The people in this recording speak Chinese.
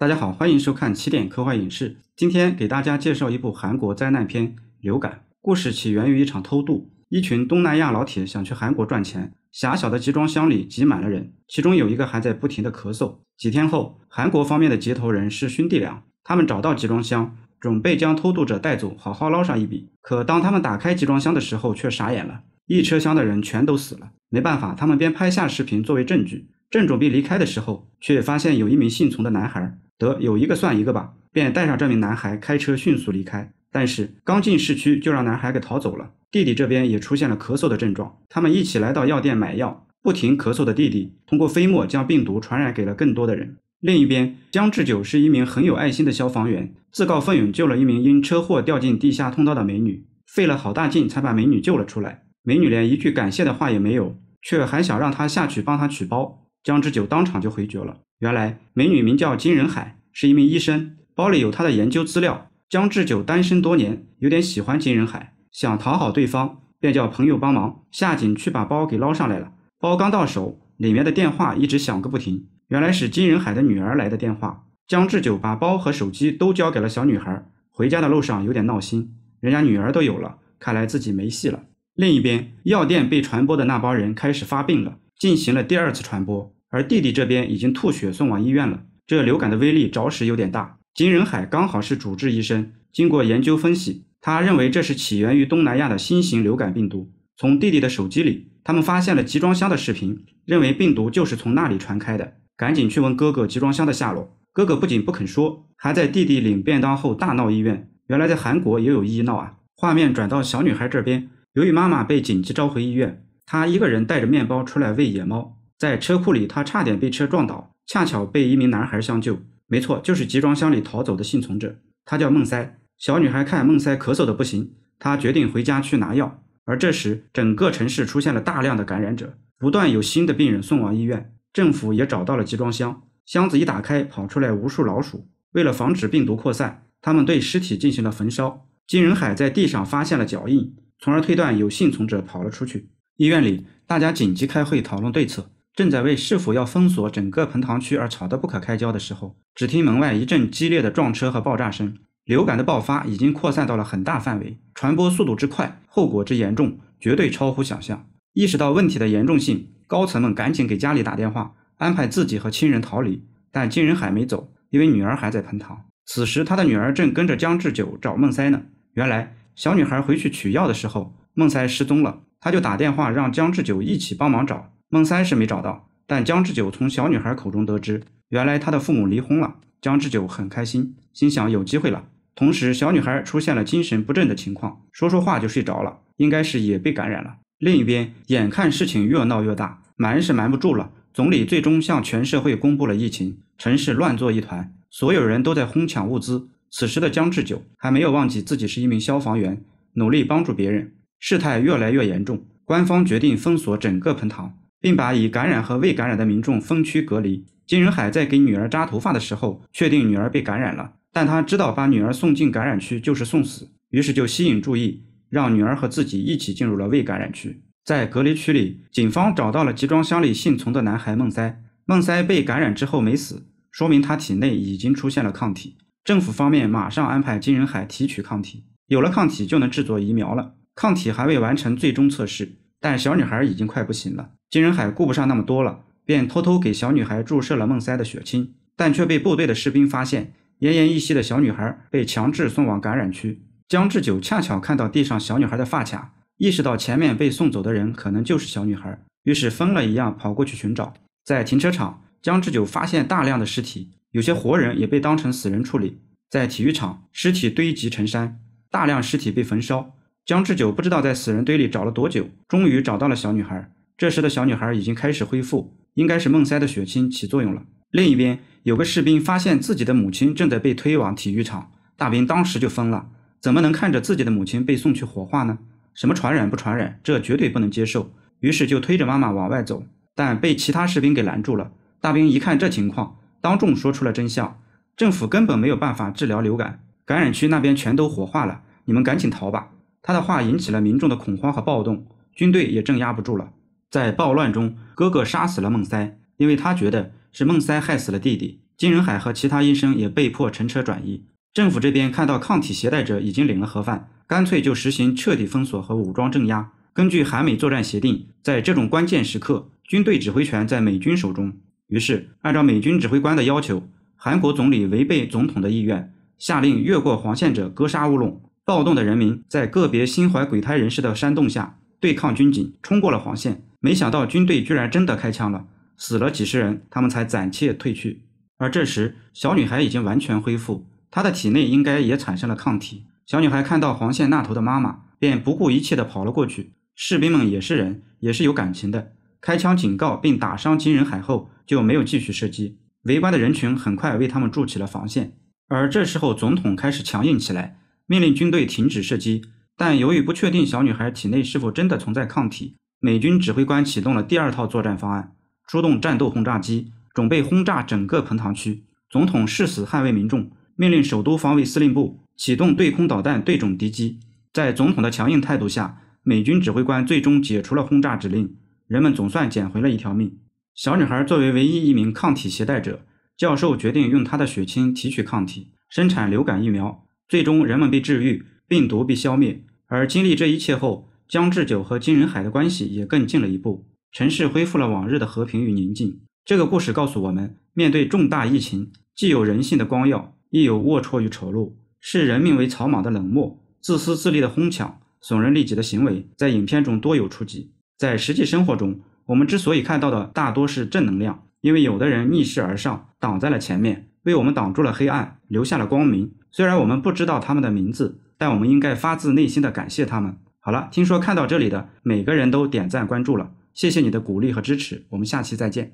大家好，欢迎收看起点科幻影视。今天给大家介绍一部韩国灾难片《流感》。故事起源于一场偷渡，一群东南亚老铁想去韩国赚钱。狭小的集装箱里挤满了人，其中有一个还在不停地咳嗽。几天后，韩国方面的接头人是兄弟俩，他们找到集装箱，准备将偷渡者带走，好好捞上一笔。可当他们打开集装箱的时候，却傻眼了，一车厢的人全都死了。没办法，他们边拍下视频作为证据。正准备离开的时候，却发现有一名幸存的男孩，得有一个算一个吧，便带上这名男孩开车迅速离开。但是刚进市区就让男孩给逃走了。弟弟这边也出现了咳嗽的症状，他们一起来到药店买药。不停咳嗽的弟弟通过飞沫将病毒传染给了更多的人。另一边，江志久是一名很有爱心的消防员，自告奋勇救了一名因车祸掉进地下通道的美女，费了好大劲才把美女救了出来。美女连一句感谢的话也没有，却还想让他下去帮她取包。江志久当场就回绝了。原来美女名叫金仁海，是一名医生，包里有她的研究资料。江志久单身多年，有点喜欢金仁海，想讨好对方，便叫朋友帮忙下井去把包给捞上来了。包刚到手，里面的电话一直响个不停，原来是金仁海的女儿来的电话。江志久把包和手机都交给了小女孩。回家的路上有点闹心，人家女儿都有了，看来自己没戏了。另一边，药店被传播的那帮人开始发病了。进行了第二次传播，而弟弟这边已经吐血送往医院了。这流感的威力着实有点大。金仁海刚好是主治医生，经过研究分析，他认为这是起源于东南亚的新型流感病毒。从弟弟的手机里，他们发现了集装箱的视频，认为病毒就是从那里传开的。赶紧去问哥哥集装箱的下落，哥哥不仅不肯说，还在弟弟领便当后大闹医院。原来在韩国也有医闹啊！画面转到小女孩这边，由于妈妈被紧急召回医院。他一个人带着面包出来喂野猫，在车库里，他差点被车撞倒，恰巧被一名男孩相救。没错，就是集装箱里逃走的幸存者，他叫孟塞。小女孩看孟塞咳嗽的不行，她决定回家去拿药。而这时，整个城市出现了大量的感染者，不断有新的病人送往医院。政府也找到了集装箱，箱子一打开，跑出来无数老鼠。为了防止病毒扩散，他们对尸体进行了焚烧。金仁海在地上发现了脚印，从而推断有幸存者跑了出去。医院里，大家紧急开会讨论对策，正在为是否要封锁整个盆塘区而吵得不可开交的时候，只听门外一阵激烈的撞车和爆炸声。流感的爆发已经扩散到了很大范围，传播速度之快，后果之严重，绝对超乎想象。意识到问题的严重性，高层们赶紧给家里打电话，安排自己和亲人逃离。但金仁海没走，因为女儿还在盆塘。此时，他的女儿正跟着姜志久找孟塞呢。原来，小女孩回去取药的时候，孟塞失踪了。他就打电话让姜志久一起帮忙找孟三，是没找到，但姜志久从小女孩口中得知，原来他的父母离婚了。姜志久很开心，心想有机会了。同时，小女孩出现了精神不振的情况，说说话就睡着了，应该是也被感染了。另一边，眼看事情越闹越大，瞒是瞒不住了，总理最终向全社会公布了疫情，城市乱作一团，所有人都在哄抢物资。此时的姜志久还没有忘记自己是一名消防员，努力帮助别人。事态越来越严重，官方决定封锁整个盆塘，并把已感染和未感染的民众分区隔离。金仁海在给女儿扎头发的时候，确定女儿被感染了，但他知道把女儿送进感染区就是送死，于是就吸引注意，让女儿和自己一起进入了未感染区。在隔离区里，警方找到了集装箱里幸存的男孩孟塞。孟塞被感染之后没死，说明他体内已经出现了抗体。政府方面马上安排金仁海提取抗体，有了抗体就能制作疫苗了。抗体还未完成最终测试，但小女孩已经快不行了。金仁海顾不上那么多了，便偷偷给小女孩注射了梦塞的血清，但却被部队的士兵发现。奄奄一息的小女孩被强制送往感染区。姜志久恰巧看到地上小女孩的发卡，意识到前面被送走的人可能就是小女孩，于是疯了一样跑过去寻找。在停车场，姜志久发现大量的尸体，有些活人也被当成死人处理。在体育场，尸体堆积成山，大量尸体被焚烧。江志久不知道在死人堆里找了多久，终于找到了小女孩。这时的小女孩已经开始恢复，应该是孟塞的血清起作用了。另一边，有个士兵发现自己的母亲正在被推往体育场，大兵当时就疯了，怎么能看着自己的母亲被送去火化呢？什么传染不传染，这绝对不能接受。于是就推着妈妈往外走，但被其他士兵给拦住了。大兵一看这情况，当众说出了真相：政府根本没有办法治疗流感，感染区那边全都火化了，你们赶紧逃吧。他的话引起了民众的恐慌和暴动，军队也镇压不住了。在暴乱中，哥哥杀死了孟塞，因为他觉得是孟塞害死了弟弟金仁海和其他医生也被迫乘车转移。政府这边看到抗体携带者已经领了盒饭，干脆就实行彻底封锁和武装镇压。根据韩美作战协定，在这种关键时刻，军队指挥权在美军手中。于是，按照美军指挥官的要求，韩国总理违背总统的意愿，下令越过黄线者格杀勿论。暴动的人民在个别心怀鬼胎人士的煽动下对抗军警，冲过了黄线。没想到军队居然真的开枪了，死了几十人，他们才暂且退去。而这时，小女孩已经完全恢复，她的体内应该也产生了抗体。小女孩看到黄线那头的妈妈，便不顾一切的跑了过去。士兵们也是人，也是有感情的，开枪警告并打伤金人海后，就没有继续射击。围观的人群很快为他们筑起了防线。而这时候，总统开始强硬起来。命令军队停止射击，但由于不确定小女孩体内是否真的存在抗体，美军指挥官启动了第二套作战方案，出动战斗轰炸机，准备轰炸整个彭塘区。总统誓死捍卫民众，命令首都防卫司令部启动对空导弹，对准敌机。在总统的强硬态度下，美军指挥官最终解除了轰炸指令，人们总算捡回了一条命。小女孩作为唯一一名抗体携带者，教授决定用她的血清提取抗体，生产流感疫苗。最终，人们被治愈，病毒被消灭。而经历这一切后，江志久和金仁海的关系也更近了一步。城市恢复了往日的和平与宁静。这个故事告诉我们，面对重大疫情，既有人性的光耀，亦有龌龊与丑陋。视人命为草莽的冷漠、自私自利的哄抢、损人利己的行为，在影片中多有触及。在实际生活中，我们之所以看到的大多是正能量，因为有的人逆势而上，挡在了前面。为我们挡住了黑暗，留下了光明。虽然我们不知道他们的名字，但我们应该发自内心的感谢他们。好了，听说看到这里的每个人都点赞关注了，谢谢你的鼓励和支持。我们下期再见。